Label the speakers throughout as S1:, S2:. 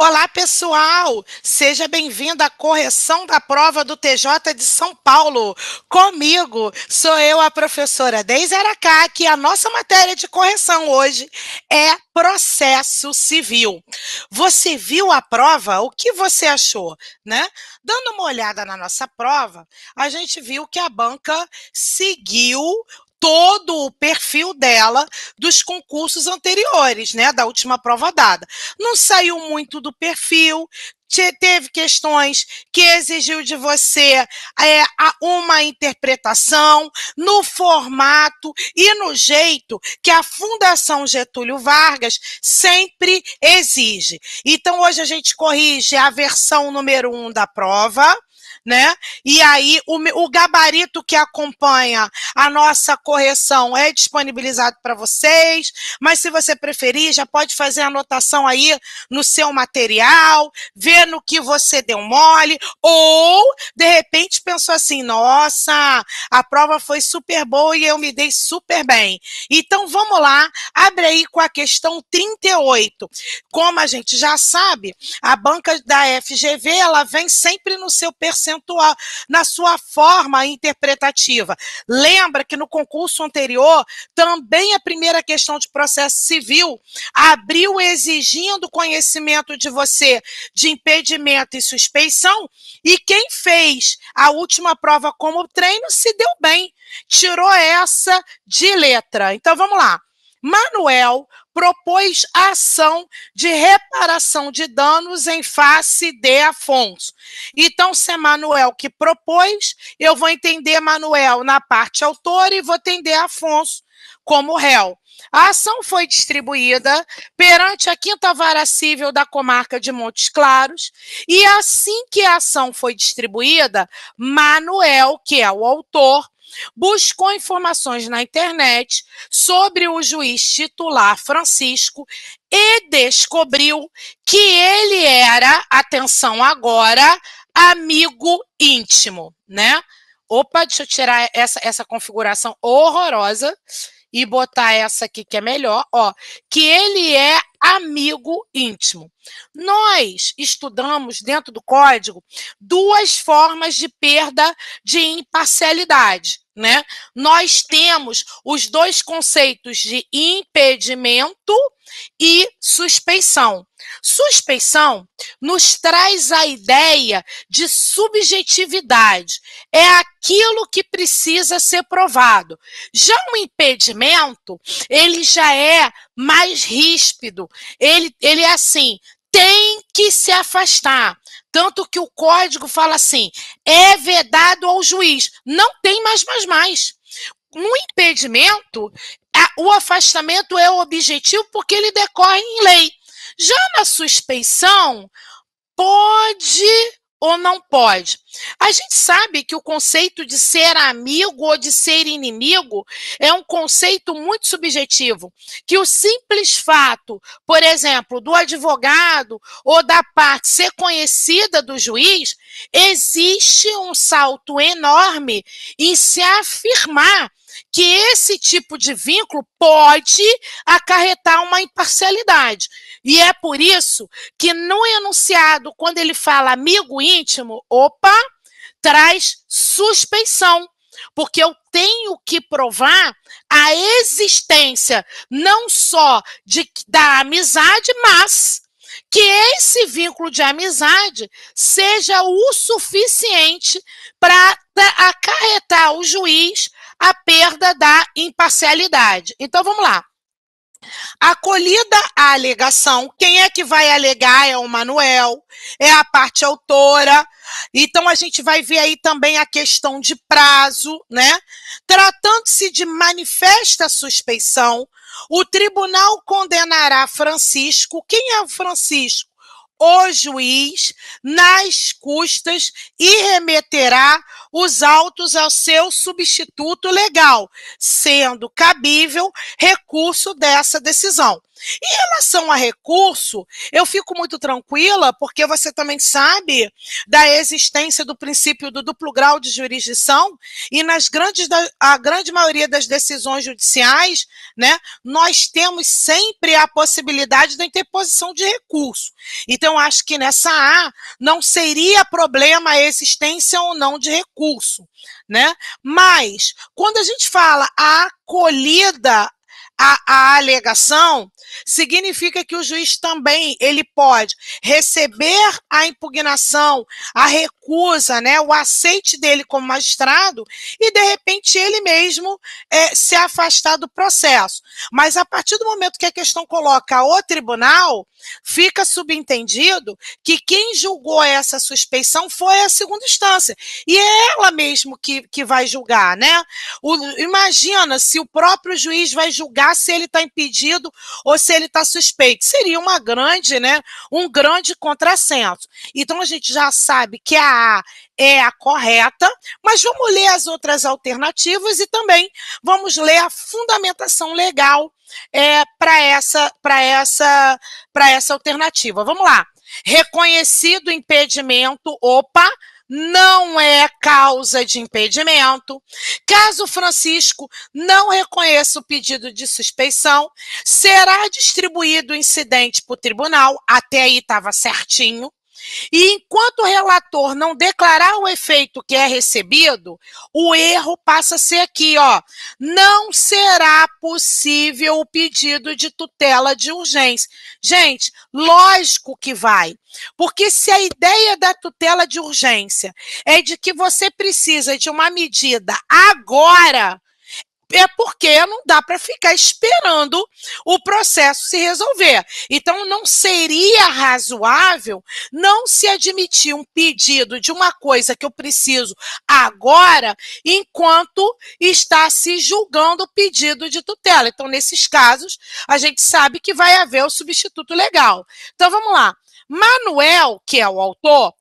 S1: Olá, pessoal! Seja bem-vindo à correção da prova do TJ de São Paulo. Comigo sou eu, a professora Deise e A nossa matéria de correção hoje é processo civil. Você viu a prova? O que você achou? Né? Dando uma olhada na nossa prova, a gente viu que a banca seguiu todo o perfil dela dos concursos anteriores, né, da última prova dada. Não saiu muito do perfil, teve questões que exigiu de você é, uma interpretação no formato e no jeito que a Fundação Getúlio Vargas sempre exige. Então, hoje a gente corrige a versão número um da prova né? E aí o, o gabarito que acompanha a nossa correção é disponibilizado para vocês, mas se você preferir, já pode fazer anotação aí no seu material, ver no que você deu mole, ou de repente pensou assim: nossa, a prova foi super boa e eu me dei super bem. Então vamos lá, abre aí com a questão 38. Como a gente já sabe, a banca da FGV ela vem sempre no seu percentual na sua forma interpretativa. Lembra que no concurso anterior, também a primeira questão de processo civil abriu exigindo conhecimento de você de impedimento e suspeição, e quem fez a última prova como treino se deu bem, tirou essa de letra. Então vamos lá. Manuel propôs a ação de reparação de danos em face de Afonso. Então, se é Manuel que propôs, eu vou entender Manuel na parte autora e vou entender Afonso como réu. A ação foi distribuída perante a Quinta Vara Cível da Comarca de Montes Claros, e assim que a ação foi distribuída, Manuel, que é o autor, buscou informações na internet sobre o juiz titular Francisco e descobriu que ele era, atenção agora, amigo íntimo, né? Opa, deixa eu tirar essa, essa configuração horrorosa e botar essa aqui que é melhor, ó, que ele é amigo íntimo. Nós estudamos dentro do código duas formas de perda de imparcialidade. Né? Nós temos os dois conceitos de impedimento e suspeição. Suspeição nos traz a ideia de subjetividade, é aquilo que precisa ser provado. Já o um impedimento, ele já é mais ríspido, ele, ele é assim, tem que se afastar. Tanto que o código fala assim: é vedado ao juiz. Não tem mais, mais, mais. No impedimento, a, o afastamento é o objetivo porque ele decorre em lei. Já na suspeição, pode ou não pode? A gente sabe que o conceito de ser amigo ou de ser inimigo é um conceito muito subjetivo, que o simples fato, por exemplo, do advogado ou da parte ser conhecida do juiz, existe um salto enorme em se afirmar que esse tipo de vínculo pode acarretar uma imparcialidade. E é por isso que no enunciado, quando ele fala amigo íntimo, opa, traz suspeição porque eu tenho que provar a existência não só de, da amizade, mas que esse vínculo de amizade seja o suficiente para acarretar o juiz a perda da imparcialidade. Então vamos lá. Acolhida a alegação, quem é que vai alegar é o Manuel, é a parte autora. Então a gente vai ver aí também a questão de prazo, né? Tratando-se de manifesta suspeição, o tribunal condenará Francisco. Quem é o Francisco? O juiz, nas custas, e remeterá os autos ao seu substituto legal, sendo cabível recurso dessa decisão. Em relação a recurso, eu fico muito tranquila, porque você também sabe da existência do princípio do duplo grau de jurisdição, e nas grandes a grande maioria das decisões judiciais, né, nós temos sempre a possibilidade da interposição de recurso. Então, acho que nessa A não seria problema a existência ou não de recurso né? Mas quando a gente fala a acolhida a, a, alegação, significa que o juiz também ele pode receber a impugnação, a, recusa né, o aceite dele como magistrado e, de repente, ele mesmo é, se afastar do processo. Mas a partir do momento que a questão coloca o tribunal, fica subentendido que quem julgou essa suspeição foi a segunda instância. E é ela mesmo que, que vai julgar, né? O, imagina se o próprio juiz vai julgar se ele está impedido ou se ele está suspeito. Seria uma grande, né? Um grande contrassenso. Então a gente já sabe que a é a correta, mas vamos ler as outras alternativas e também vamos ler a fundamentação legal é, para essa, para essa, para essa alternativa. Vamos lá. Reconhecido impedimento, opa, não é causa de impedimento. Caso Francisco não reconheça o pedido de suspeição, será distribuído o incidente para o tribunal, até aí estava certinho, e enquanto o relator não declarar o efeito que é recebido, o erro passa a ser aqui, ó. Não será possível o pedido de tutela de urgência. Gente, lógico que vai. Porque se a ideia da tutela de urgência é de que você precisa de uma medida agora, é porque não dá para ficar esperando o processo se resolver. Então, não seria razoável não se admitir um pedido de uma coisa que eu preciso agora, enquanto está se julgando o pedido de tutela. Então, nesses casos, a gente sabe que vai haver o substituto legal. Então, vamos lá. Manuel, que é o autor,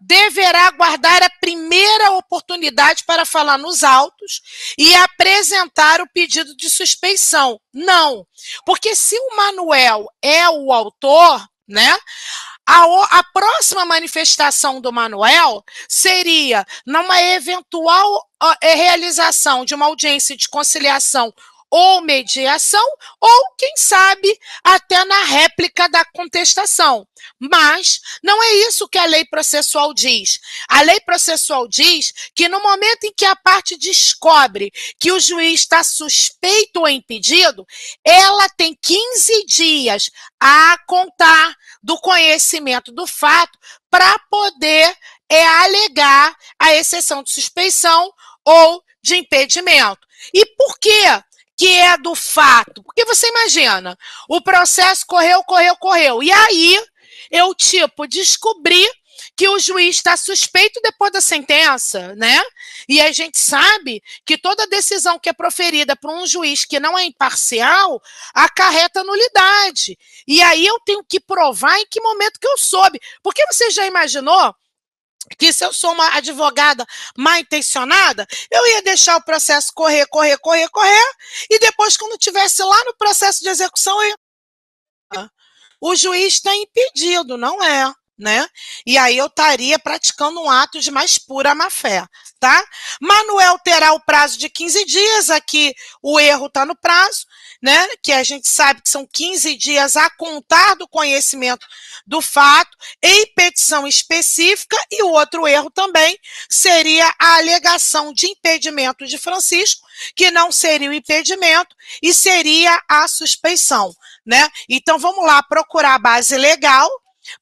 S1: deverá guardar a primeira oportunidade para falar nos autos e apresentar o pedido de suspeição. Não, porque se o Manuel é o autor, né? A, a próxima manifestação do Manuel seria numa eventual é, realização de uma audiência de conciliação ou mediação, ou, quem sabe, até na réplica da contestação. Mas não é isso que a lei processual diz. A lei processual diz que no momento em que a parte descobre que o juiz está suspeito ou impedido, ela tem 15 dias a contar do conhecimento do fato para poder é, alegar a exceção de suspeição ou de impedimento. E por quê? que é do fato. Porque você imagina, o processo correu, correu, correu. E aí, eu, tipo, descobri que o juiz está suspeito depois da sentença, né? E a gente sabe que toda decisão que é proferida por um juiz que não é imparcial acarreta nulidade. E aí eu tenho que provar em que momento que eu soube. Porque você já imaginou que se eu sou uma advogada mal intencionada, eu ia deixar o processo correr, correr, correr, correr, e depois, quando tivesse lá no processo de execução, eu... Ah. o juiz está impedido, não é? né? E aí eu estaria praticando um ato de mais pura má-fé, tá? Manuel terá o prazo de 15 dias, aqui o erro está no prazo, né? Que a gente sabe que são 15 dias a contar do conhecimento do fato em petição específica, e o outro erro também seria a alegação de impedimento de Francisco, que não seria o impedimento e seria a suspeição, né? Então vamos lá procurar a base legal,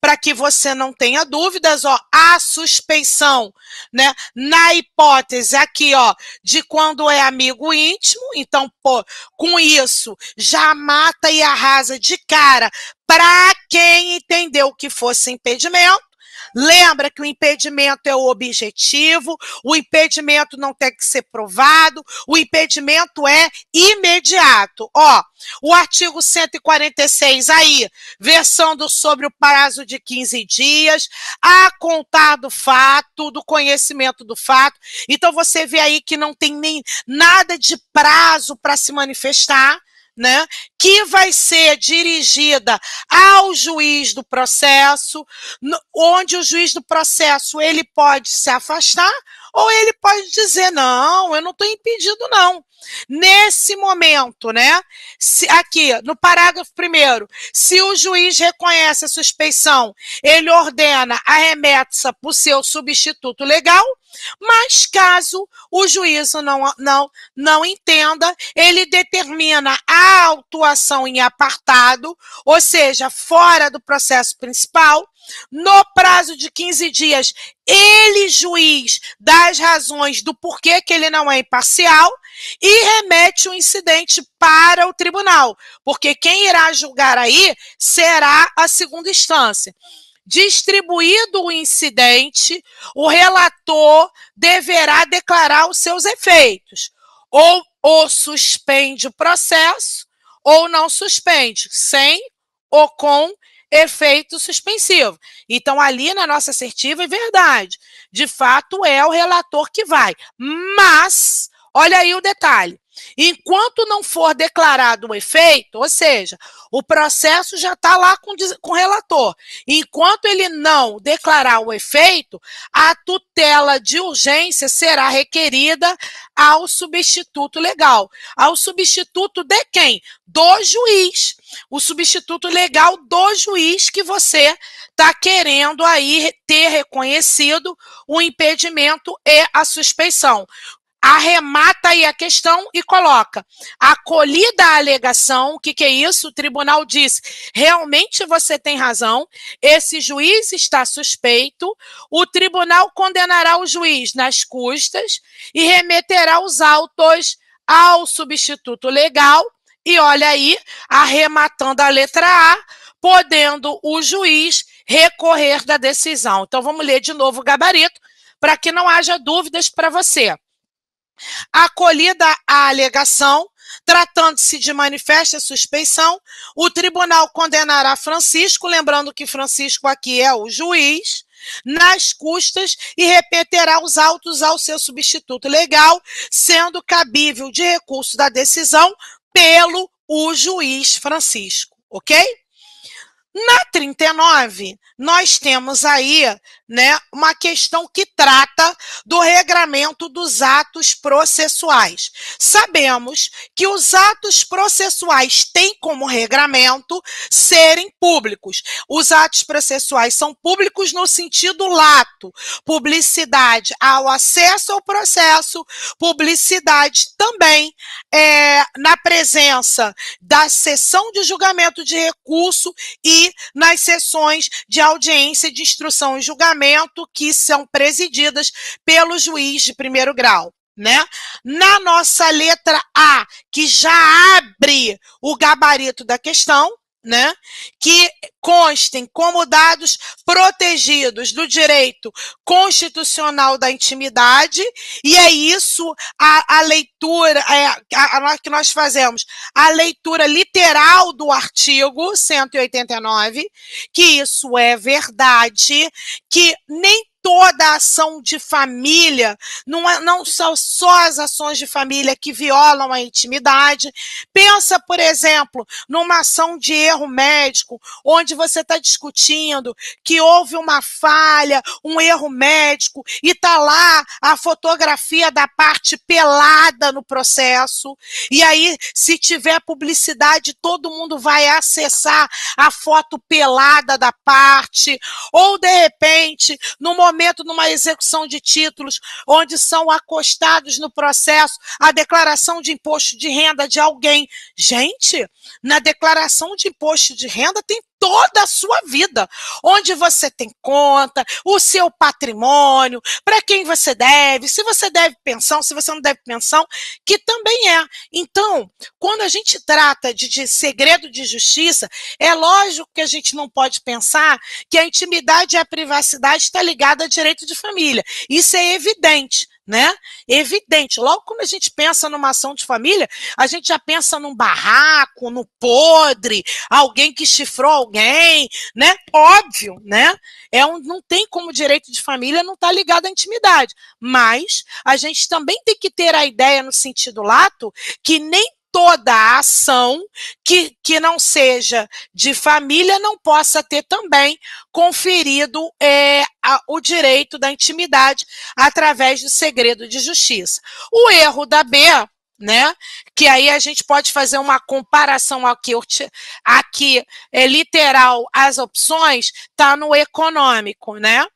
S1: para que você não tenha dúvidas, ó, a suspeição, né? Na hipótese aqui, ó, de quando é amigo íntimo, então, pô, com isso, já mata e arrasa de cara para quem entendeu que fosse impedimento. Lembra que o impedimento é o objetivo, o impedimento não tem que ser provado, o impedimento é imediato. Ó, o artigo 146 aí, versando sobre o prazo de 15 dias, a contar do fato, do conhecimento do fato. Então você vê aí que não tem nem nada de prazo para se manifestar né, que vai ser dirigida ao juiz do processo, onde o juiz do processo ele pode se afastar ou ele pode dizer não, eu não estou impedido não. Nesse momento, né? Se, aqui, no parágrafo primeiro, se o juiz reconhece a suspeição, ele ordena a remessa para o seu substituto legal mas caso o juízo não, não, não entenda, ele determina a autuação em apartado, ou seja, fora do processo principal, no prazo de 15 dias, ele, juiz, das razões do porquê que ele não é imparcial e remete o incidente para o tribunal, porque quem irá julgar aí será a segunda instância distribuído o incidente, o relator deverá declarar os seus efeitos, ou, ou suspende o processo, ou não suspende, sem ou com efeito suspensivo. Então, ali na nossa assertiva, é verdade. De fato, é o relator que vai. Mas, olha aí o detalhe: Enquanto não for declarado o efeito, ou seja, o processo já está lá com, com o relator. Enquanto ele não declarar o efeito, a tutela de urgência será requerida ao substituto legal. Ao substituto de quem? Do juiz. O substituto legal do juiz que você está querendo aí ter reconhecido o impedimento e a suspeição arremata aí a questão e coloca. Acolhida a alegação, o que, que é isso? O tribunal diz: realmente você tem razão, esse juiz está suspeito, o tribunal condenará o juiz nas custas e remeterá os autos ao substituto legal. E olha aí, arrematando a letra A, podendo o juiz recorrer da decisão. Então vamos ler de novo o gabarito para que não haja dúvidas para você. Acolhida a alegação, Tratando-se de manifesta suspeição, o tribunal condenará Francisco, lembrando que Francisco aqui é o juiz, nas custas e repetirá os autos ao seu substituto legal, sendo cabível de recurso da decisão pelo o juiz Francisco, ok? Na 39, nós temos aí né, uma questão que trata do regramento dos atos processuais. Sabemos que os atos processuais têm como regramento serem públicos. Os atos processuais são públicos no sentido lato, publicidade ao acesso ao processo, publicidade também é, na presença da sessão de julgamento de recurso e nas sessões de audiência de instrução e julgamento que são presididas pelo juiz de primeiro grau. Né? Na nossa letra A, que já abre o gabarito da questão, né, que constem como dados protegidos do direito constitucional da intimidade, e é isso a, a leitura é, a, a, que nós fazemos, a leitura literal do artigo 189, que isso é verdade, que nem toda a ação de família, não, é, não são só as ações de família que violam a intimidade. Pensa, por exemplo, numa ação de erro médico, onde você está discutindo que houve uma falha, um erro médico, e está lá a fotografia da parte pelada no processo. E aí, se tiver publicidade, todo mundo vai acessar a foto pelada da parte, ou de repente, no momento momento numa execução de títulos, onde são acostados no processo a declaração de imposto de renda de alguém. Gente, na declaração de imposto de renda tem toda a sua vida, onde você tem conta, o seu patrimônio, para quem você deve, se você deve pensão, se você não deve pensão, que também é. Então, quando a gente trata de, de segredo de justiça, é lógico que a gente não pode pensar que a intimidade e a privacidade está ligada a direito de família. Isso é evidente né? Evidente. Logo quando a gente pensa numa ação de família, a gente já pensa num barraco, no podre, alguém que chifrou alguém, né? Óbvio, né? É um, não tem como direito de família não estar tá ligado à intimidade. Mas a gente também tem que ter a ideia no sentido lato que nem toda a ação que, que não seja de família não possa ter também conferido é, a, o direito da intimidade através do segredo de justiça. O erro da B né? Que aí a gente pode fazer uma comparação aqui, aqui é literal, as opções tá no econômico, né?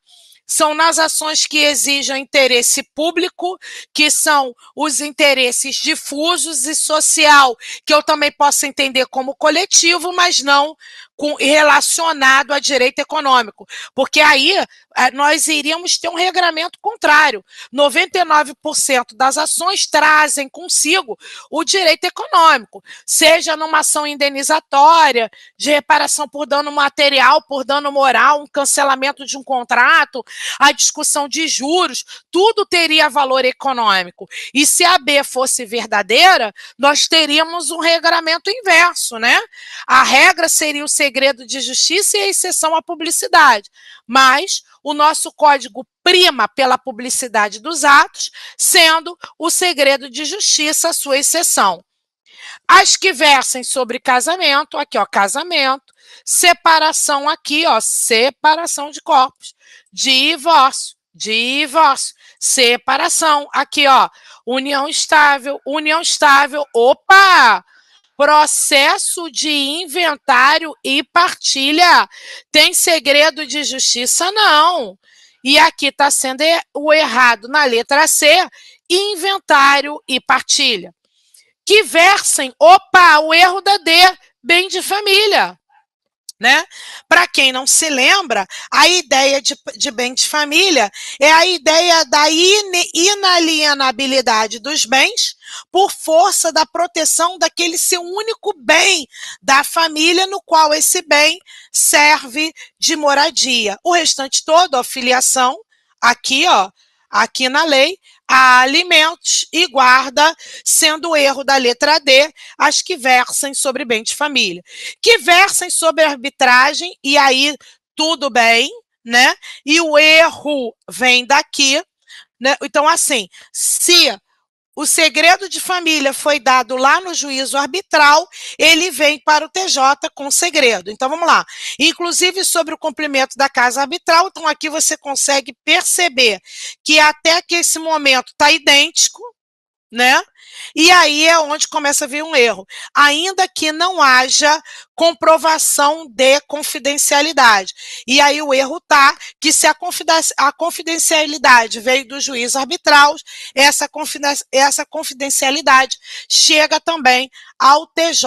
S1: são nas ações que exijam interesse público, que são os interesses difusos e social, que eu também posso entender como coletivo, mas não com, relacionado a direito econômico, porque aí eh, nós iríamos ter um regramento contrário. 99% das ações trazem consigo o direito econômico, seja numa ação indenizatória, de reparação por dano material, por dano moral, um cancelamento de um contrato, a discussão de juros, tudo teria valor econômico. E se a B fosse verdadeira, nós teríamos um regramento inverso, né? A regra seria o segredo de justiça e a exceção à publicidade. Mas o nosso código prima pela publicidade dos atos, sendo o segredo de justiça a sua exceção. As que versem sobre casamento, aqui ó, casamento, separação aqui ó, separação de corpos, divórcio, divórcio, separação, aqui ó, união estável, união estável, opa, processo de inventário e partilha. Tem segredo de justiça? Não. E aqui está sendo o errado na letra C, inventário e partilha. Que versem, opa, o erro da D, bem de família. Né? Para quem não se lembra, a ideia de, de bem de família é a ideia da inalienabilidade dos bens por força da proteção daquele seu único bem da família, no qual esse bem serve de moradia. O restante todo, a filiação, aqui, ó, aqui na lei, a alimentos e guarda, sendo o erro da letra D, as que versem sobre bem de família. Que versem sobre arbitragem, e aí tudo bem, né? E o erro vem daqui, né? Então, assim, se o segredo de família foi dado lá no juízo arbitral, ele vem para o TJ com segredo. Então vamos lá. Inclusive sobre o cumprimento da casa arbitral, então aqui você consegue perceber que até que esse momento está idêntico, né? E aí é onde começa a vir um erro. Ainda que não haja comprovação de confidencialidade. E aí o erro tá que se a confidencialidade veio do juiz arbitral, essa, essa confidencialidade chega também ao TJ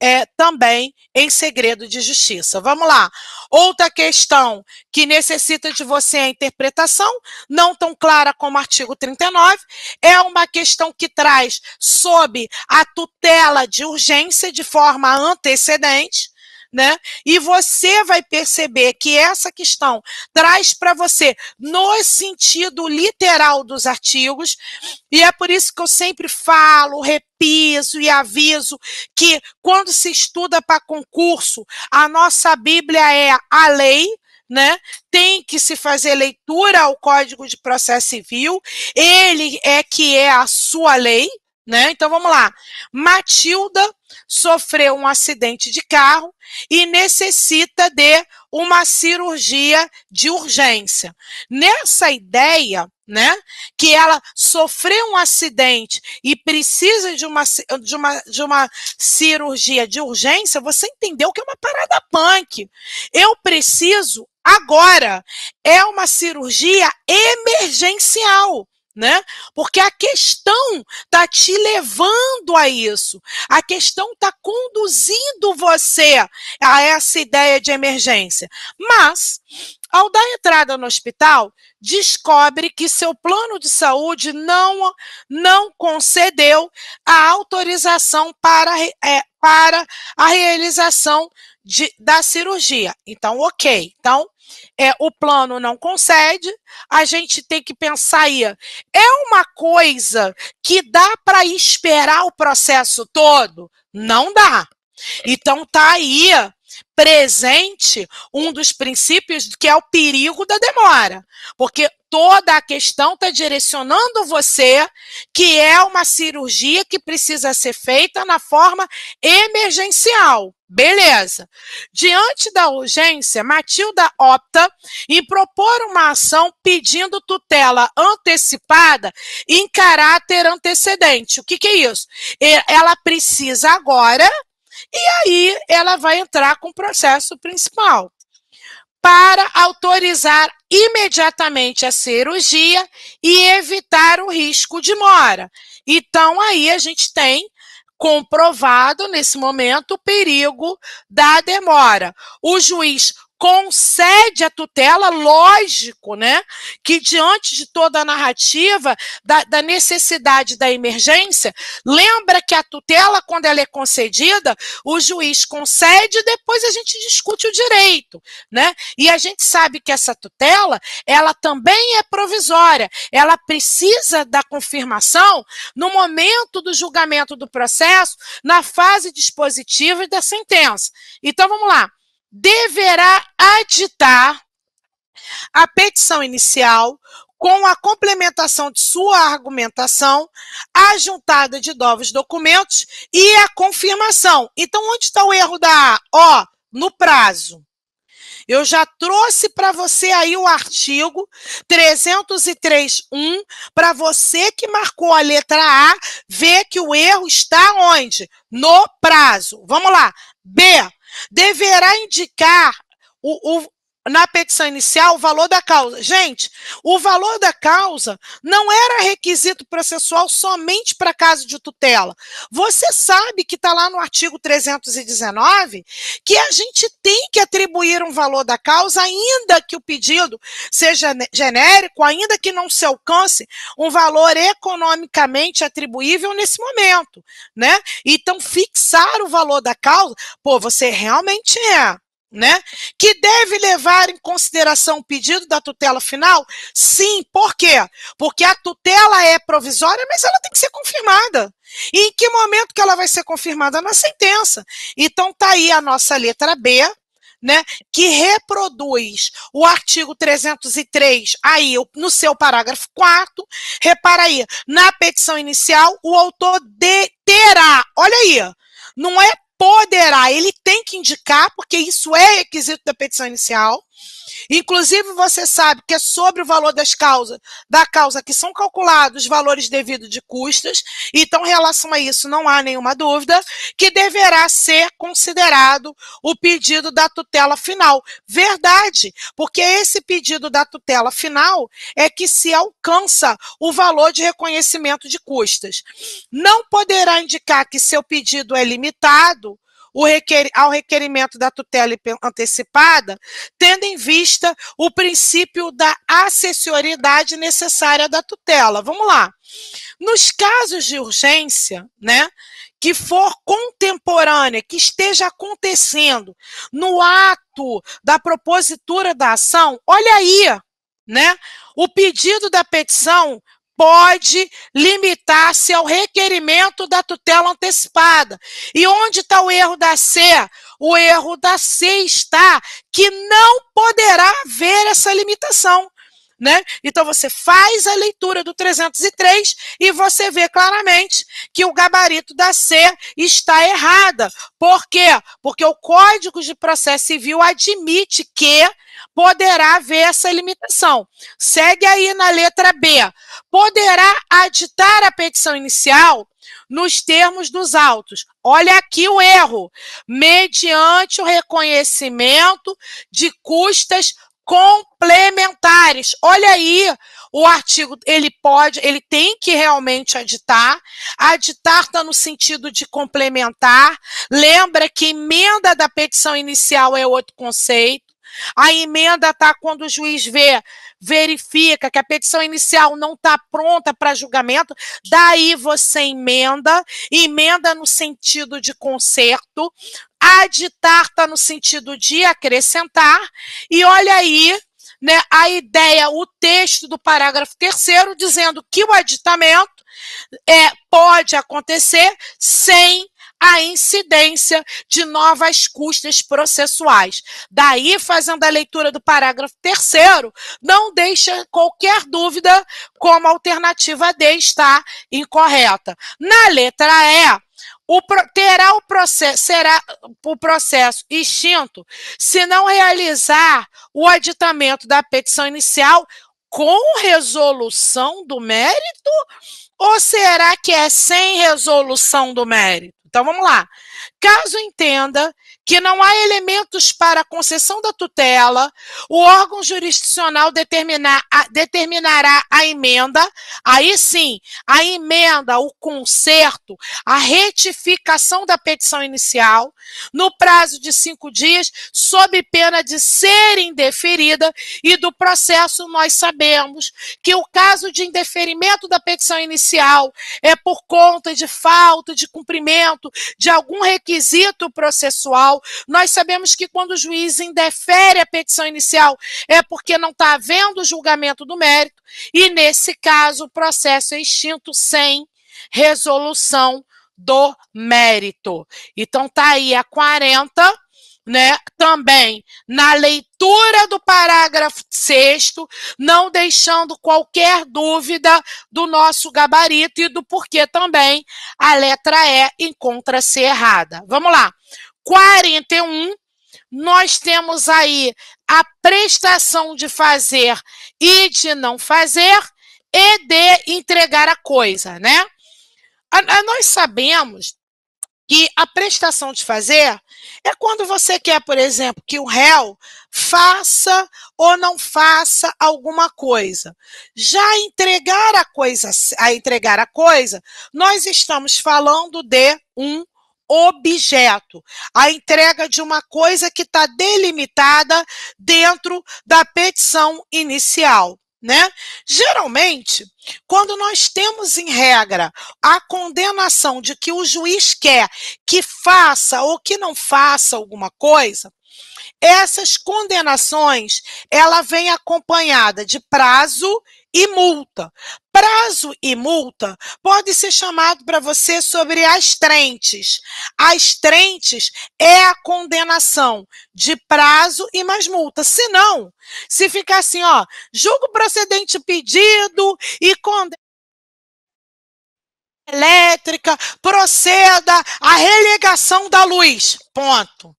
S1: é, também em segredo de justiça. Vamos lá. Outra questão que necessita de você a interpretação, não tão clara como o artigo 39, é uma questão que traz sob a tutela de urgência de forma antecedente né? E você vai perceber que essa questão traz para você no sentido literal dos artigos, e é por isso que eu sempre falo, repiso e aviso que quando se estuda para concurso, a nossa Bíblia é a lei, né? Tem que se fazer leitura ao Código de Processo Civil, ele é que é a sua lei, né? Então vamos lá. Matilda sofreu um acidente de carro e necessita de uma cirurgia de urgência. Nessa ideia, né, que ela sofreu um acidente e precisa de uma, de uma, de uma cirurgia de urgência, você entendeu que é uma parada punk. Eu preciso agora. É uma cirurgia emergencial né? Porque a questão tá te levando a isso. A questão tá conduzindo você a essa ideia de emergência. Mas ao dar entrada no hospital, descobre que seu plano de saúde não, não concedeu a autorização para, é, para a realização de, da cirurgia. Então, ok. Então, é, o plano não concede, a gente tem que pensar aí. É uma coisa que dá para esperar o processo todo? Não dá. Então, tá aí presente um dos princípios que é o perigo da demora, porque toda a questão está direcionando você que é uma cirurgia que precisa ser feita na forma emergencial. Beleza. Diante da urgência, Matilda opta em propor uma ação pedindo tutela antecipada em caráter antecedente. O que, que é isso? Ela precisa agora e aí ela vai entrar com o processo principal para autorizar imediatamente a cirurgia e evitar o risco de mora. Então aí a gente tem comprovado nesse momento o perigo da demora. O juiz concede a tutela, lógico, né? Que diante de toda a narrativa da, da, necessidade da emergência, lembra que a tutela, quando ela é concedida, o juiz concede e depois a gente discute o direito, né? E a gente sabe que essa tutela, ela também é provisória, ela precisa da confirmação no momento do julgamento do processo, na fase dispositiva e da sentença. Então vamos lá deverá aditar a petição inicial com a complementação de sua argumentação, a juntada de novos documentos e a confirmação. Então, onde está o erro da A? Ó, no prazo. Eu já trouxe para você aí o artigo 303.1, para você que marcou a letra A, ver que o erro está onde? No prazo. Vamos lá. B deverá indicar o, o, na petição inicial o valor da causa. Gente, o valor da causa não era requisito processual somente para caso de tutela. Você sabe que está lá no artigo 319 que a gente tem que atribuir um valor da causa, ainda que o pedido seja genérico, ainda que não se alcance um valor economicamente atribuível nesse momento, né? Então, fixar o valor da causa, pô, você realmente é né? Que deve levar em consideração o pedido da tutela final? Sim, por quê? Porque a tutela é provisória, mas ela tem que ser confirmada. E em que momento que ela vai ser confirmada? Na sentença. Então tá aí a nossa letra B, né, que reproduz o artigo 303, aí no seu parágrafo 4, repara aí, na petição inicial, o autor de, terá, olha aí, não é poderá, ele tem que indicar, porque isso é requisito da petição inicial, Inclusive, você sabe que é sobre o valor das causas, da causa que são calculados os valores devidos de custas. Então, em relação a isso, não há nenhuma dúvida que deverá ser considerado o pedido da tutela final. Verdade, porque esse pedido da tutela final é que se alcança o valor de reconhecimento de custas. Não poderá indicar que seu pedido é limitado requer, ao requerimento da tutela antecipada, tendo em vista o princípio da acessoriedade necessária da tutela. Vamos lá. Nos casos de urgência, né, que for contemporânea, que esteja acontecendo no ato da propositura da ação, olha aí, né? O pedido da petição pode limitar-se ao requerimento da tutela antecipada. E onde está o erro da C? O erro da C está que não poderá haver essa limitação. Né? Então você faz a leitura do 303 e você vê claramente que o gabarito da C está errada. Por quê? Porque o Código de Processo Civil admite que poderá haver essa limitação. Segue aí na letra B. Poderá aditar a petição inicial nos termos dos autos. Olha aqui o erro. Mediante o reconhecimento de custas complementares. Olha aí, o artigo ele pode, ele tem que realmente aditar. Aditar está no sentido de complementar. Lembra que emenda da petição inicial é outro conceito. A emenda está quando o juiz vê, verifica que a petição inicial não está pronta para julgamento, daí você emenda, emenda no sentido de conserto, aditar está no sentido de acrescentar, e olha aí, né, a ideia, o texto do parágrafo terceiro dizendo que o aditamento é, pode acontecer sem a incidência de novas custas processuais. Daí, fazendo a leitura do parágrafo terceiro, não deixa qualquer dúvida como a alternativa D está incorreta. Na letra E, o, terá o processo, será o processo extinto se não realizar o aditamento da petição inicial com resolução do mérito ou será que é sem resolução do mérito? Então vamos lá. Caso entenda que não há elementos para a concessão da tutela, o órgão jurisdicional determinar, a, determinará a emenda, aí sim, a emenda, o conserto, a retificação da petição inicial, no prazo de cinco dias, sob pena de ser indeferida, e do processo nós sabemos que o caso de indeferimento da petição inicial é por conta de falta de cumprimento de algum requisito processual. Nós sabemos que quando o juiz indefere a petição inicial é porque não está havendo julgamento do mérito, e nesse caso o processo é extinto sem resolução do mérito. Então tá aí a 40, né? Também na leitura do parágrafo sexto, não deixando qualquer dúvida do nosso gabarito e do porquê também a letra E encontra-se errada. Vamos lá. 41 nós temos aí a prestação de fazer e de não fazer e de entregar a coisa, né? A, a nós sabemos que a prestação de fazer é quando você quer, por exemplo, que o réu faça ou não faça alguma coisa. Já entregar a coisa, a entregar a coisa, nós estamos falando de um objeto, a entrega de uma coisa que está delimitada dentro da petição inicial. Né? Geralmente, quando nós temos em regra a condenação de que o juiz quer que faça ou que não faça alguma coisa, essas condenações ela vem acompanhada de prazo e multa. Prazo e multa pode ser chamado para você sobre as trentes. As trentes é a condenação de prazo e mais multa. Se não, se ficar assim, ó, julgo procedente pedido e condena elétrica, proceda à relegação da luz. Ponto.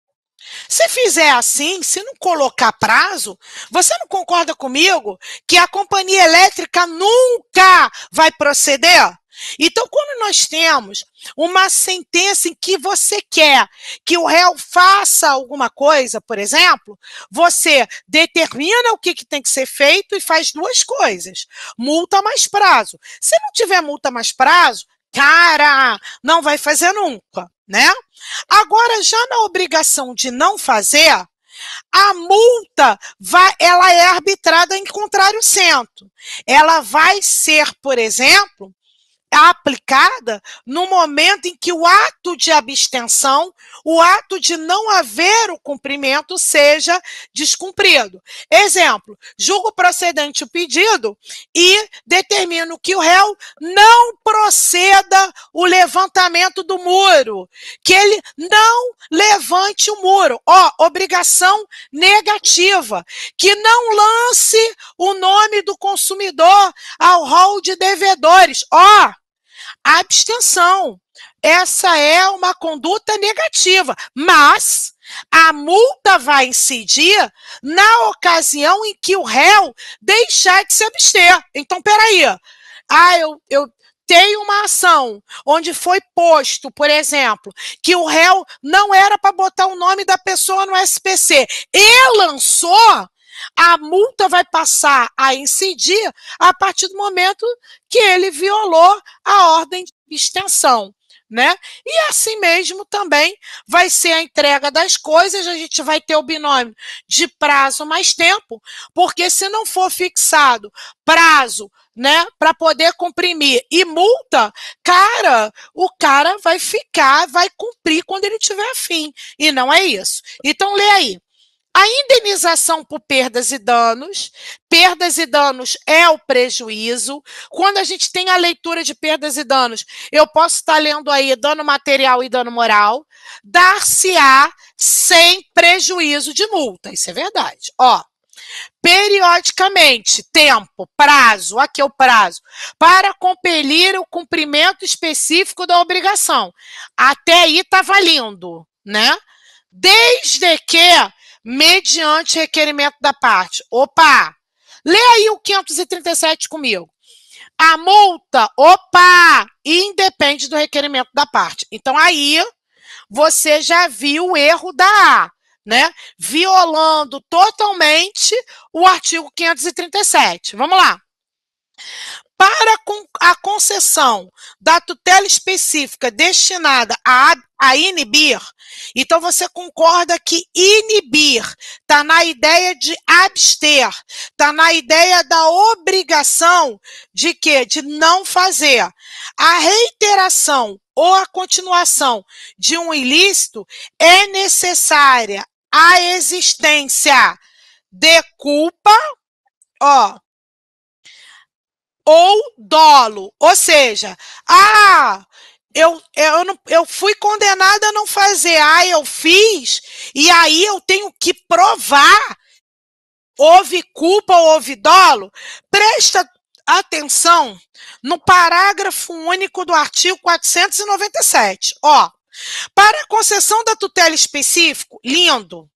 S1: Se fizer assim, se não colocar prazo, você não concorda comigo que a companhia elétrica nunca vai proceder? Então, quando nós temos uma sentença em que você quer que o réu faça alguma coisa, por exemplo, você determina o que, que tem que ser feito e faz duas coisas: multa mais prazo. Se não tiver multa mais prazo, cara, não vai fazer nunca né? Agora, já na obrigação de não fazer, a multa vai, ela é arbitrada em contrário cento. Ela vai ser, por exemplo, aplicada no momento em que o ato de abstenção, o ato de não haver o cumprimento seja descumprido. Exemplo, julgo procedente o pedido e determino que o réu não proceda o levantamento do muro, que ele não levante o muro. Ó, obrigação negativa, que não lance o nome do consumidor ao rol de devedores. Ó, a abstenção. Essa é uma conduta negativa, mas a multa vai incidir na ocasião em que o réu deixar de se abster. Então, peraí. Ah, eu, eu tenho uma ação onde foi posto, por exemplo, que o réu não era para botar o nome da pessoa no SPC e lançou, a multa vai passar a incidir a partir do momento que ele violou a ordem de extensão. Né? E assim mesmo também vai ser a entrega das coisas, a gente vai ter o binômio de prazo mais tempo, porque se não for fixado prazo, né, para poder comprimir e multa, cara, o cara vai ficar, vai cumprir quando ele tiver fim, e não é isso. Então lê aí a indenização por perdas e danos. Perdas e danos é o prejuízo. Quando a gente tem a leitura de perdas e danos, eu posso estar lendo aí dano material e dano moral. Dar-se-á sem prejuízo de multa. Isso é verdade. Ó. Periodicamente, tempo, prazo, aqui é o prazo, para compelir o cumprimento específico da obrigação. Até aí está valendo, né? Desde que mediante requerimento da parte. Opa! Lê aí o 537 comigo. A multa, opa, independe do requerimento da parte. Então aí você já viu o erro da A, né? Violando totalmente o artigo 537. Vamos lá. Para a concessão da tutela específica destinada a a inibir. Então você concorda que inibir está na ideia de abster, está na ideia da obrigação de quê? De não fazer. A reiteração ou a continuação de um ilícito é necessária à existência de culpa, ó, ou dolo, ou seja, ah, eu, eu, não, eu fui condenada a não fazer. Ah, eu fiz, e aí eu tenho que provar. Houve culpa ou houve dolo? Presta atenção no parágrafo único do artigo 497. Ó, para concessão da tutela específico, lindo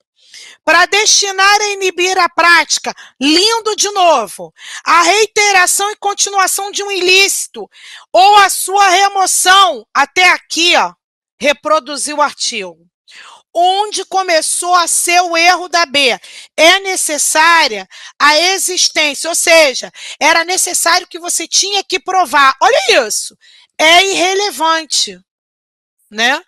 S1: para destinar a inibir a prática, lindo de novo, a reiteração e continuação de um ilícito ou a sua remoção, até aqui, ó, reproduziu o artigo. Onde começou a ser o erro da B? É necessária a existência, ou seja, era necessário que você tinha que provar. Olha isso, é irrelevante, né?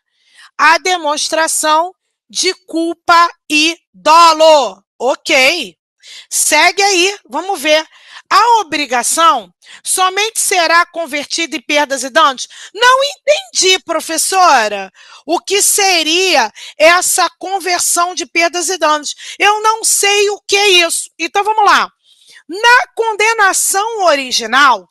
S1: A demonstração de culpa e dolo. Ok. Segue aí, vamos ver. A obrigação somente será convertida em perdas e danos? Não entendi, professora. O que seria essa conversão de perdas e danos? Eu não sei o que é isso. Então vamos lá. Na condenação original,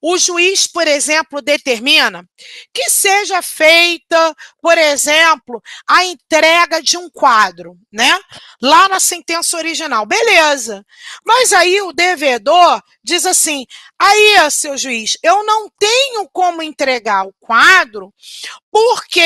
S1: o juiz, por exemplo, determina que seja feita, por exemplo, a entrega de um quadro, né? Lá na sentença original. Beleza. Mas aí o devedor diz assim: aí, seu juiz, eu não tenho como entregar o quadro porque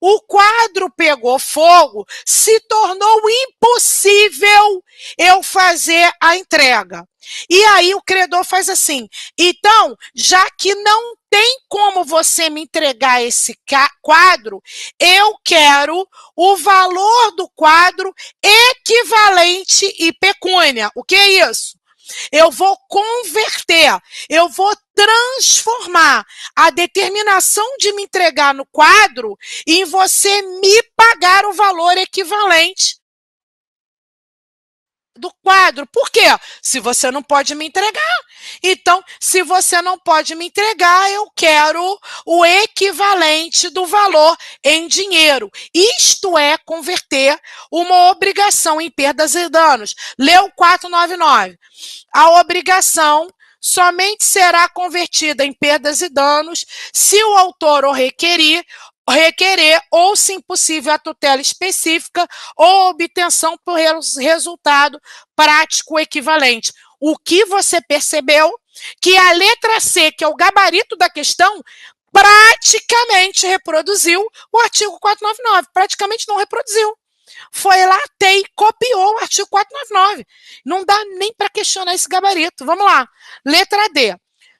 S1: o quadro pegou fogo, se tornou impossível eu fazer a entrega. E aí o credor faz assim: então, já que não tem como você me entregar esse quadro, eu quero o valor do quadro equivalente e pecúnia. O que é isso? Eu vou converter, eu vou transformar a determinação de me entregar no quadro em você me pagar o valor equivalente do quadro. Por quê? Se você não pode me entregar. Então, se você não pode me entregar, eu quero o equivalente do valor em dinheiro. Isto é converter uma obrigação em perdas e danos. Leu 499. A obrigação somente será convertida em perdas e danos se o autor o requerir requerer ou, se impossível, a tutela específica ou obtenção por resultado prático equivalente. O que você percebeu? Que a letra C, que é o gabarito da questão, praticamente reproduziu o artigo 499. Praticamente não reproduziu. Foi lá, tem, copiou o artigo 499. Não dá nem para questionar esse gabarito. Vamos lá. Letra D.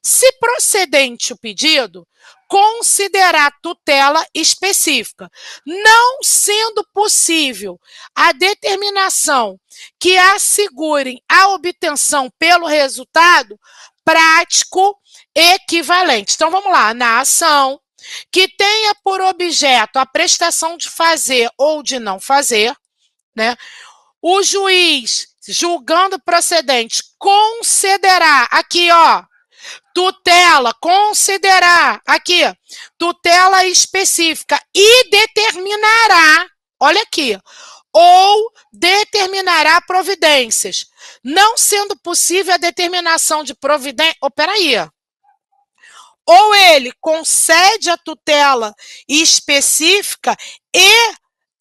S1: Se procedente o pedido, considerar tutela específica, não sendo possível a determinação que assegure a obtenção pelo resultado prático equivalente. Então vamos lá, na ação que tenha por objeto a prestação de fazer ou de não fazer, né? O juiz julgando procedente considerar aqui, ó, Tutela, considerar, aqui, tutela específica e determinará, olha aqui, ou determinará providências, não sendo possível a determinação de providência. Oh, peraí. Ou ele concede a tutela específica e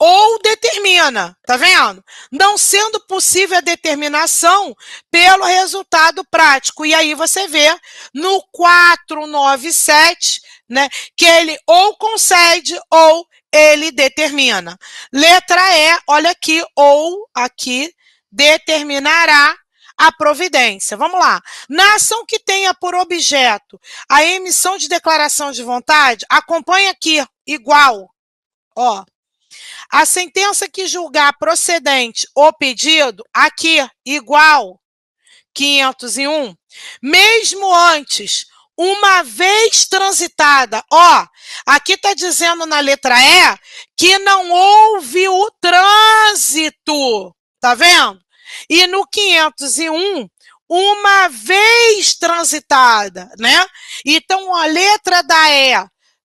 S1: ou determina, tá vendo? Não sendo possível a determinação pelo resultado prático. E aí você vê no 497, né, que ele ou concede ou ele determina. Letra E, olha aqui, ou aqui, determinará a providência. Vamos lá. Na ação que tenha por objeto a emissão de declaração de vontade, acompanha aqui, igual. Ó, a sentença que julgar procedente o pedido, aqui, igual 501, mesmo antes, uma vez transitada. Ó, aqui está dizendo na letra E que não houve o trânsito, tá vendo? E no 501, uma vez transitada, né? Então, a letra da E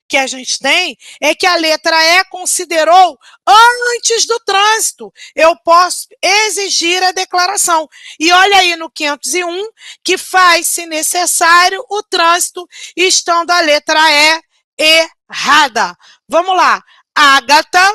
S1: que a gente tem é que a letra E considerou antes do trânsito. Eu posso exigir a declaração. E olha aí no 501 que faz, se necessário, o trânsito estando a letra E errada. Vamos lá. Ágata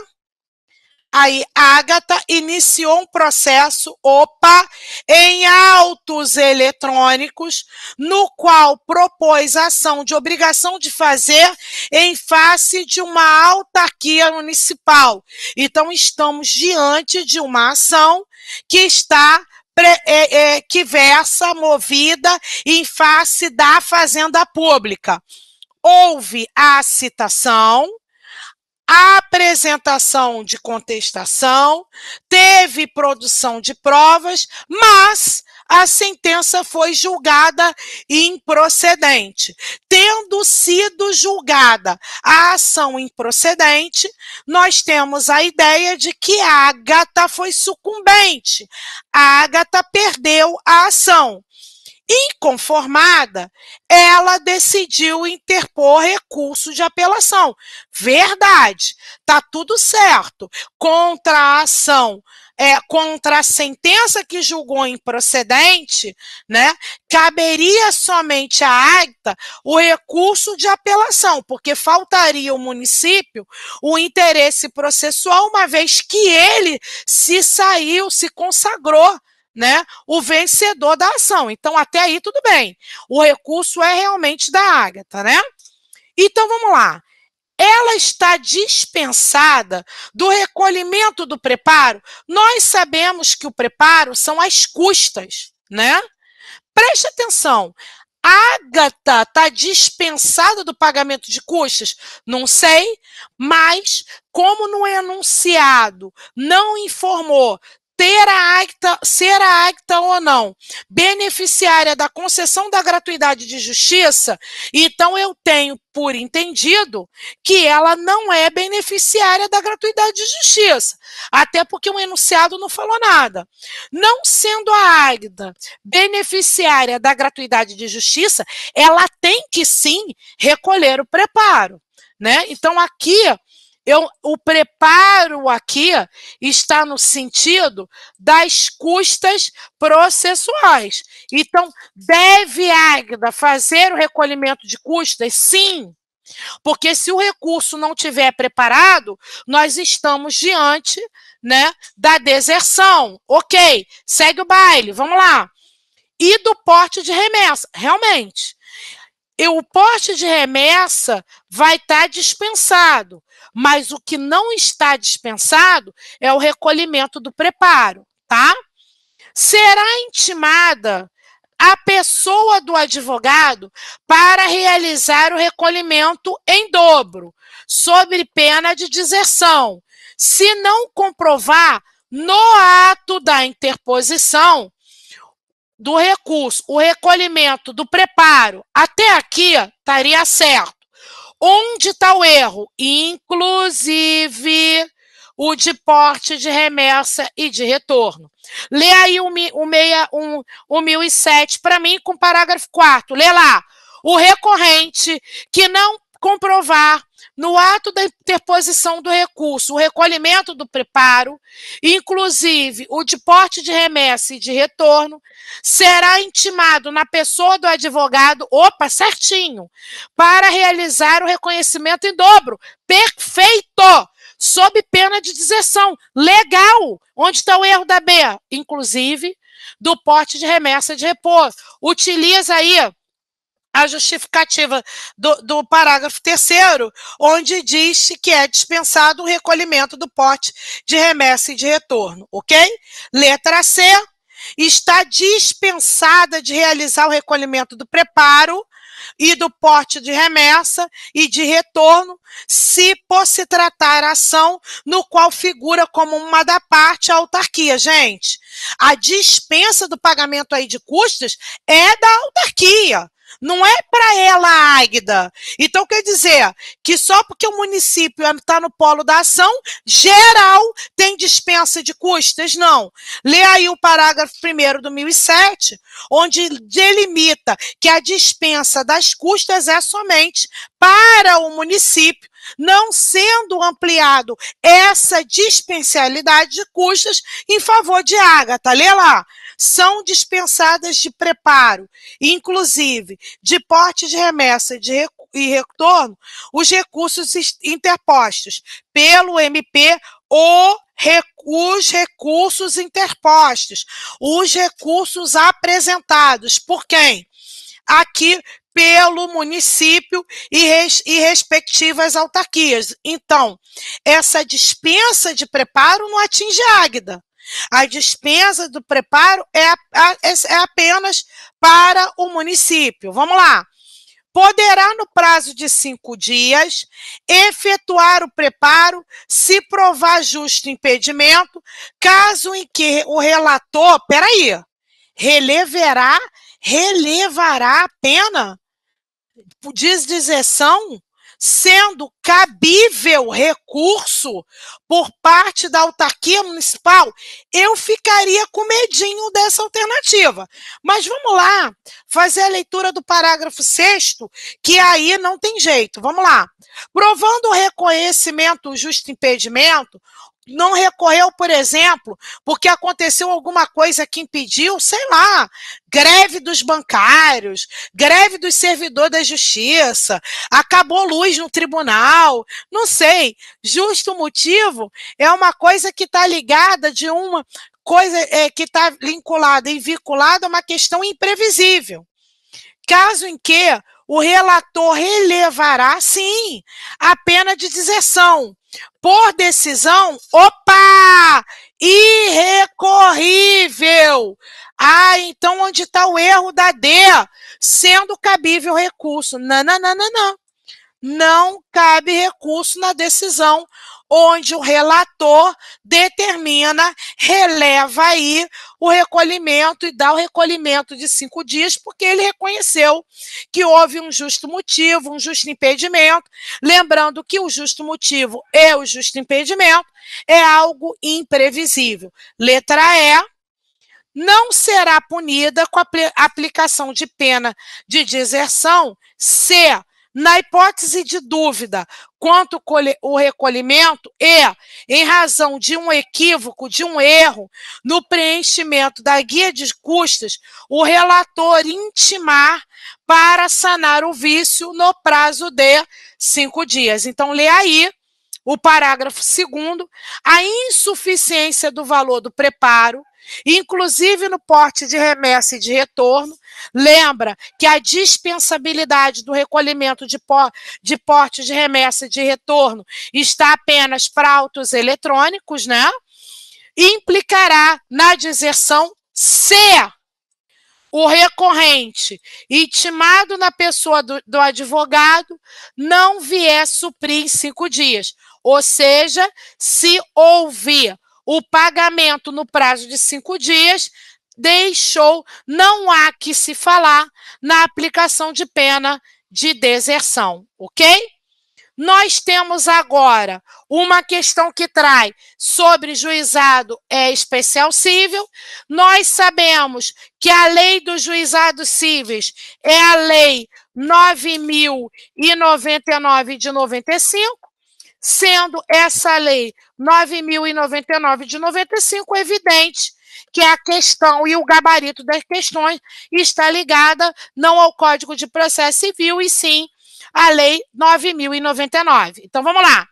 S1: Aí, Agatha iniciou um processo, opa, em autos eletrônicos, no qual propôs ação de obrigação de fazer em face de uma autarquia municipal. Então, estamos diante de uma ação que está é, é, que versa movida em face da fazenda pública. Houve a citação, apresentação de contestação, teve produção de provas, mas a sentença foi julgada improcedente. Tendo sido julgada a ação improcedente, nós temos a ideia de que a Agatha foi sucumbente. A Agatha perdeu a ação inconformada, ela decidiu interpor recurso de apelação. Verdade, tá tudo certo. Contra a ação, é, contra a sentença que julgou improcedente, né, caberia somente à acta o recurso de apelação, porque faltaria ao município o interesse processual, uma vez que ele se saiu, se consagrou né, o vencedor da ação. Então, até aí tudo bem. O recurso é realmente da Ágata, né? Então, vamos lá. Ela está dispensada do recolhimento do preparo. Nós sabemos que o preparo são as custas, né? Preste atenção. Ágata está dispensada do pagamento de custas? Não sei, mas como no enunciado não informou será acta, ser a acta ou não beneficiária da concessão da gratuidade de justiça, então eu tenho por entendido que ela não é beneficiária da gratuidade de justiça, até porque o enunciado não falou nada. Não sendo a Agda beneficiária da gratuidade de justiça, ela tem que sim recolher o preparo. Né? Então, aqui eu, o preparo aqui está no sentido das custas processuais. Então, deve a Agda fazer o recolhimento de custas? Sim. Porque se o recurso não tiver preparado, nós estamos diante, né, da deserção. OK, segue o baile, vamos lá. E do porte de remessa, realmente. E o porte de remessa vai estar tá dispensado. Mas o que não está dispensado é o recolhimento do preparo, tá? Será intimada a pessoa do advogado para realizar o recolhimento em dobro, sob pena de deserção, se não comprovar no ato da interposição do recurso o recolhimento do preparo. Até aqui estaria certo. Onde está o erro? Inclusive o de porte de remessa e de retorno. Lê aí o, o, meia, um, o 1007 para mim com o parágrafo 4. Lê lá. O recorrente que não comprovar, no ato da interposição do recurso, o recolhimento do preparo, inclusive o de porte de remessa e de retorno, será intimado na pessoa do advogado, opa, certinho, para realizar o reconhecimento em dobro. Perfeito! Sob pena de deserção. Legal! Onde está o erro da B? Inclusive, do porte de remessa de repor. Utiliza aí a justificativa do, do, parágrafo terceiro, onde diz que é dispensado o recolhimento do pote de remessa e de retorno, ok? Letra C, está dispensada de realizar o recolhimento do preparo e do porte de remessa e de retorno, se por se tratar a ação no qual figura como uma da parte a autarquia. Gente, a dispensa do pagamento aí de custos é da autarquia. Não é para ela, Águida. Então quer dizer que só porque o município está é, no polo da ação, geral tem dispensa de custas? Não. Lê aí o parágrafo primeiro do 1007, onde delimita que a dispensa das custas é somente para o município não sendo ampliado essa dispensalidade de custas em favor de Ágata. Lê lá. São dispensadas de preparo, inclusive de porte de remessa de e retorno os recursos interpostos pelo MP ou os recursos interpostos, os recursos apresentados por quem? Aqui pelo município e, res, e respectivas autarquias. Então, essa dispensa de preparo não atinge a Águeda. A dispensa do preparo é, é, é, apenas para o município. Vamos lá. Poderá, no prazo de cinco dias, efetuar o preparo se provar justo impedimento, caso em que o relator, peraí, releverá, relevará a pena Tipo desdireção sendo cabível recurso por parte da autarquia municipal, eu ficaria com medinho dessa alternativa. Mas vamos lá, fazer a leitura do parágrafo 6 que aí não tem jeito. Vamos lá. Provando o reconhecimento o justo impedimento, não recorreu, por exemplo, porque aconteceu alguma coisa que impediu, sei lá, greve dos bancários, greve dos servidores da justiça, acabou luz no tribunal, não sei. Justo motivo é uma coisa que está ligada de uma coisa é, que está vinculada e vinculada a uma questão imprevisível. Caso em que o relator relevará, sim, a pena de deserção por decisão, opa, irrecorrível. Ah, então onde está o erro da D? Sendo cabível recurso. Não, não, não, não, não. Não cabe recurso na decisão onde o relator determina, releva aí o recolhimento e dá o recolhimento de cinco dias, porque ele reconheceu que houve um justo motivo, um justo impedimento. Lembrando que o justo motivo e o justo impedimento é algo imprevisível. Letra E não será punida com a aplicação de pena de deserção se na hipótese de dúvida quanto o recolhimento e em razão de um equívoco, de um erro no preenchimento da guia de custas, o relator intimar para sanar o vício no prazo de cinco dias. Então, lê aí o parágrafo segundo, a insuficiência do valor do preparo inclusive no porte de remessa e de retorno. Lembra que a dispensabilidade do recolhimento de, por, de porte de remessa e de retorno está apenas para autos eletrônicos, né? Implicará na deserção se o recorrente intimado na pessoa do, do advogado não vier suprir em cinco dias. Ou seja, se houver o pagamento no prazo de cinco dias deixou, não há que se falar na aplicação de pena de deserção, ok? Nós temos agora uma questão que trai sobre juizado é especial civil. Nós sabemos que a lei dos juizados cíveis é a lei 9099 de 95 sendo essa lei 9.099 de 95 evidente que a questão e o gabarito das questões está ligada não ao Código de Processo Civil e sim à Lei 9.099. Então vamos lá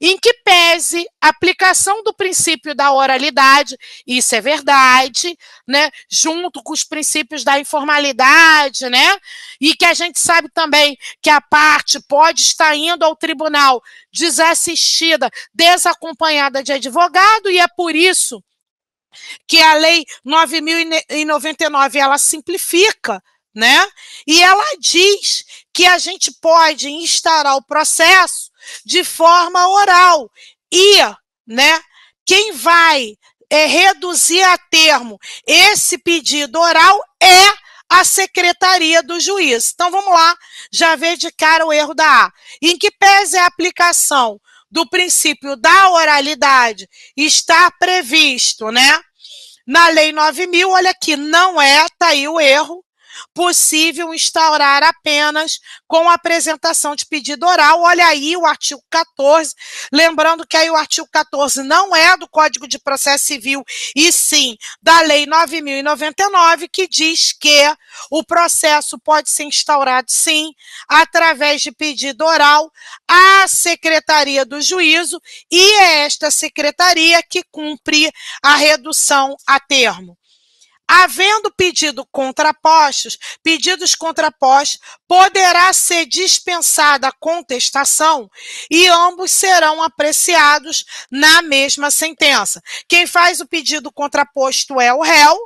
S1: em que pese a aplicação do princípio da oralidade, isso é verdade, né, junto com os princípios da informalidade, né, e que a gente sabe também que a parte pode estar indo ao tribunal desassistida, desacompanhada de advogado, e é por isso que a lei 9099 ela simplifica, né? E ela diz que a gente pode instaurar o processo de forma oral. E, né, quem vai é, reduzir a termo esse pedido oral é a secretaria do juiz. Então vamos lá, já vê de cara o erro da A. Em que pese a aplicação do princípio da oralidade está previsto, né? Na lei 9000, olha aqui, não é, tá aí o erro, possível instaurar apenas com apresentação de pedido oral. Olha aí o artigo 14. Lembrando que aí o artigo 14 não é do Código de Processo Civil, e sim da Lei 9.099, que diz que o processo pode ser instaurado, sim, através de pedido oral à Secretaria do Juízo, e é esta secretaria que cumpre a redução a termo. Havendo pedido contrapostos, pedidos contrapostos, poderá ser dispensada a contestação e ambos serão apreciados na mesma sentença. Quem faz o pedido contraposto é o réu,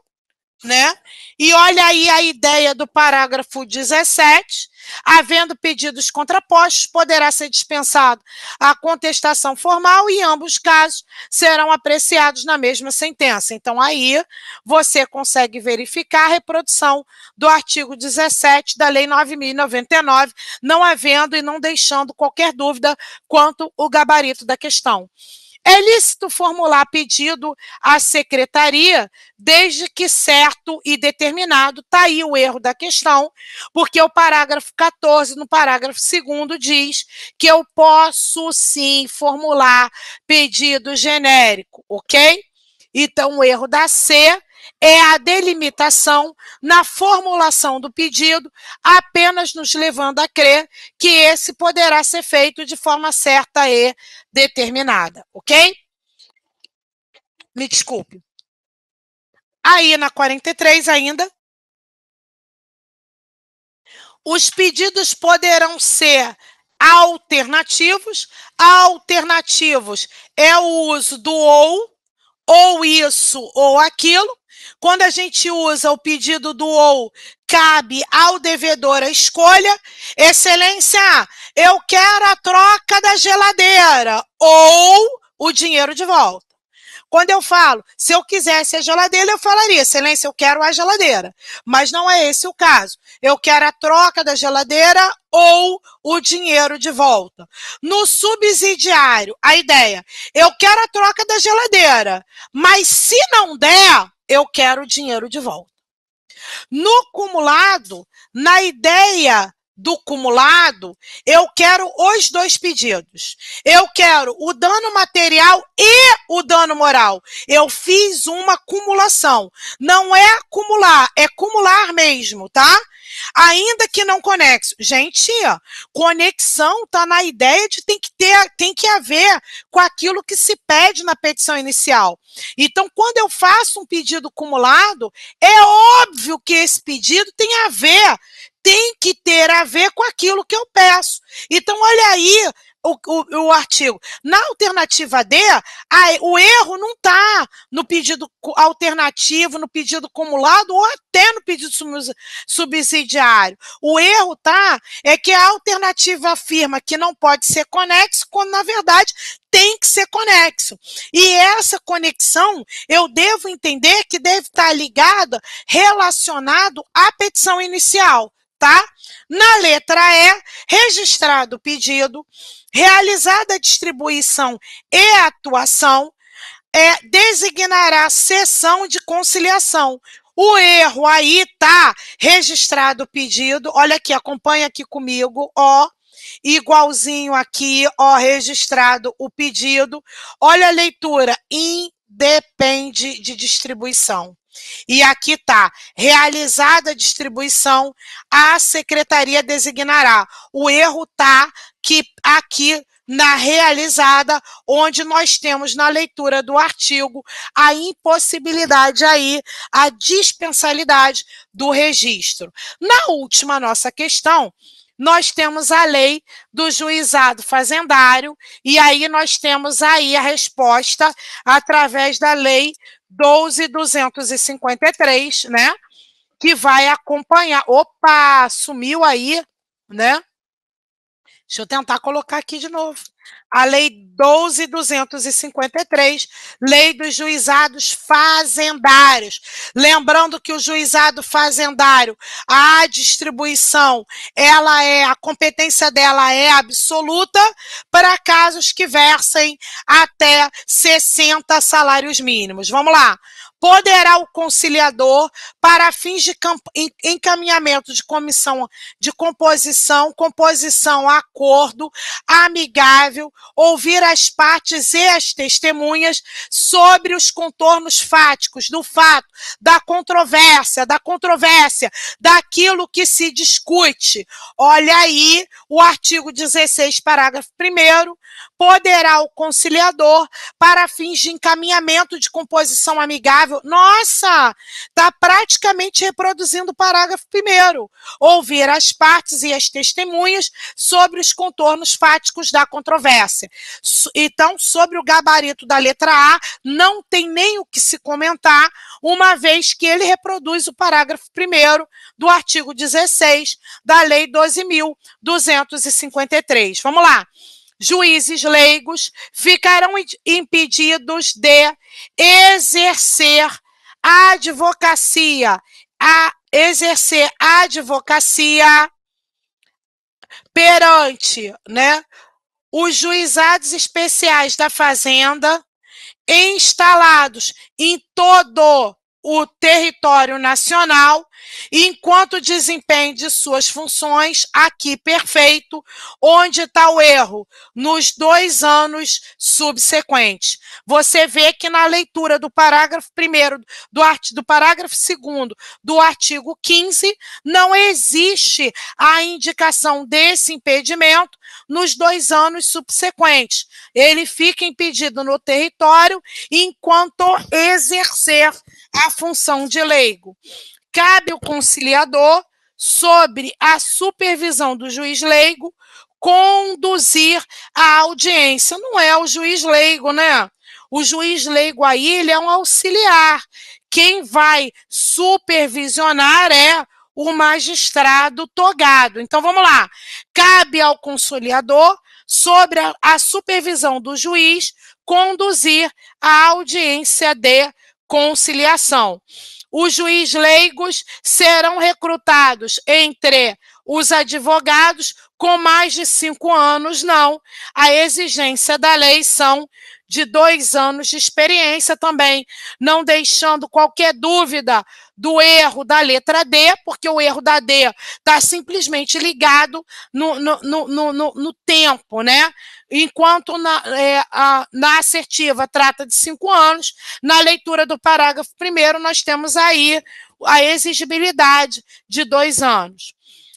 S1: né? E olha aí a ideia do parágrafo 17, Havendo pedidos contrapostos, poderá ser dispensado a contestação formal e ambos casos serão apreciados na mesma sentença. Então, aí você consegue verificar a reprodução do artigo 17 da Lei 9.099, não havendo e não deixando qualquer dúvida quanto o gabarito da questão. É lícito formular pedido à secretaria, desde que certo e determinado, está aí o erro da questão, porque o parágrafo 14, no parágrafo 2, diz que eu posso sim formular pedido genérico, ok? Então, o erro da C é a delimitação na formulação do pedido, apenas nos levando a crer que esse poderá ser feito de forma certa e determinada, ok? Me desculpe. Aí na 43 ainda, os pedidos poderão ser alternativos. Alternativos é o uso do ou, ou isso ou aquilo, quando a gente usa o pedido do ou, cabe ao devedor a escolha. Excelência, eu quero a troca da geladeira ou o dinheiro de volta. Quando eu falo, se eu quisesse a geladeira, eu falaria, excelência, eu quero a geladeira. Mas não é esse o caso. Eu quero a troca da geladeira ou o dinheiro de volta. No subsidiário, a ideia, eu quero a troca da geladeira, mas se não der, eu quero o dinheiro de volta. No cumulado, na ideia do cumulado, eu quero os dois pedidos. Eu quero o dano material e o dano moral. Eu fiz uma acumulação. Não é acumular, é acumular mesmo, tá? Ainda que não conexo. Gente, conexão tá na ideia de tem que ter, tem que haver com aquilo que se pede na petição inicial. Então, quando eu faço um pedido acumulado, é óbvio que esse pedido tem a ver tem que ter a ver com aquilo que eu peço. Então, olha aí o, o, o artigo. Na alternativa D, a, o erro não está no pedido alternativo, no pedido cumulado ou até no pedido subsidiário. O erro tá é que a alternativa afirma que não pode ser conexo, quando na verdade tem que ser conexo. E essa conexão, eu devo entender que deve estar tá ligada, relacionado à petição inicial tá? Na letra E, registrado o pedido, realizada a distribuição e atuação, é, designará sessão de conciliação. O erro aí tá registrado o pedido. Olha aqui, acompanha aqui comigo, ó. Igualzinho aqui, ó, registrado o pedido. Olha a leitura, independe de distribuição. E aqui está: realizada a distribuição, a secretaria designará. O erro está que aqui na realizada, onde nós temos na leitura do artigo a impossibilidade aí, a dispensalidade do registro. Na última nossa questão, nós temos a lei do juizado fazendário, e aí nós temos aí a resposta através da lei 12,253, né? Que vai acompanhar. Opa, sumiu aí, né? Deixa eu tentar colocar aqui de novo a Lei 12.253, Lei dos Juizados Fazendários. Lembrando que o juizado fazendário, a distribuição, ela é, a competência dela é absoluta para casos que versem até 60 salários mínimos. Vamos lá poderá o conciliador, para fins de encaminhamento de comissão de composição, composição acordo amigável, ouvir as partes e as testemunhas sobre os contornos fáticos do fato, da controvérsia, da controvérsia, daquilo que se discute. Olha aí o artigo 16, parágrafo 1 poderá o conciliador para fins de encaminhamento de composição amigável. Nossa, está praticamente reproduzindo o parágrafo primeiro. Ouvir as partes e as testemunhas sobre os contornos fáticos da controvérsia. Então, sobre o gabarito da letra A, não tem nem o que se comentar, uma vez que ele reproduz o parágrafo primeiro do artigo 16 da Lei 12.253. Vamos lá juízes leigos ficarão impedidos de exercer a advocacia, a exercer a advocacia perante, né, os juizados especiais da fazenda instalados em todo o território nacional, enquanto desempenho de suas funções, aqui perfeito, onde está o erro? Nos dois anos subsequentes. Você vê que na leitura do parágrafo primeiro, do, art, do parágrafo segundo, do artigo 15, não existe a indicação desse impedimento nos dois anos subsequentes. Ele fica impedido no território enquanto exercer a função de leigo. Cabe ao conciliador, sobre a supervisão do juiz leigo, conduzir a audiência. Não é o juiz leigo, né? O juiz leigo aí, ele é um auxiliar. Quem vai supervisionar é o magistrado togado. Então vamos lá. Cabe ao conciliador, sobre a, a supervisão do juiz, conduzir a audiência de conciliação. Os juízes leigos serão recrutados entre os advogados com mais de cinco anos, não. A exigência da lei são de dois anos de experiência também, não deixando qualquer dúvida do erro da letra D, porque o erro da D está simplesmente ligado no, no, no, no, no tempo, né? Enquanto na, é, a, na assertiva trata de cinco anos, na leitura do parágrafo primeiro, nós temos aí a exigibilidade de dois anos.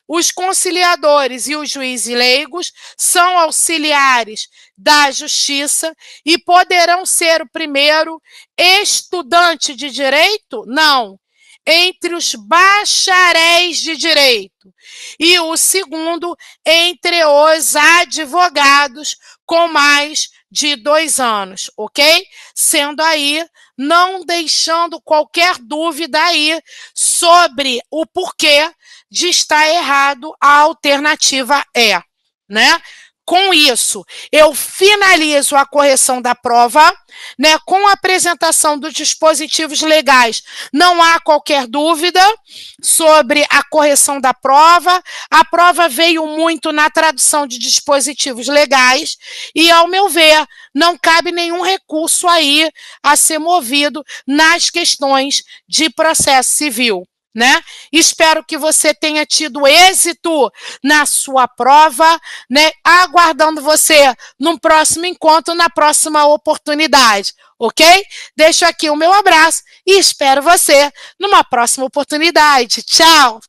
S1: Os conciliadores e os juízes leigos são auxiliares da justiça e poderão ser o primeiro estudante de direito? Não. Entre os bacharéis de direito e o segundo entre os advogados com mais de dois anos, ok? Sendo aí não deixando qualquer dúvida aí sobre o porquê de estar errado, a alternativa é, né? Com isso, eu finalizo a correção da prova, né? Com a apresentação dos dispositivos legais, não há qualquer dúvida sobre a correção da prova. A prova veio muito na tradução de dispositivos legais e, ao meu ver, não cabe nenhum recurso aí a ser movido nas questões de processo civil né? Espero que você tenha tido êxito na sua prova, né? Aguardando você num próximo encontro, na próxima oportunidade, ok? Deixo aqui o meu abraço e espero você numa próxima oportunidade. Tchau!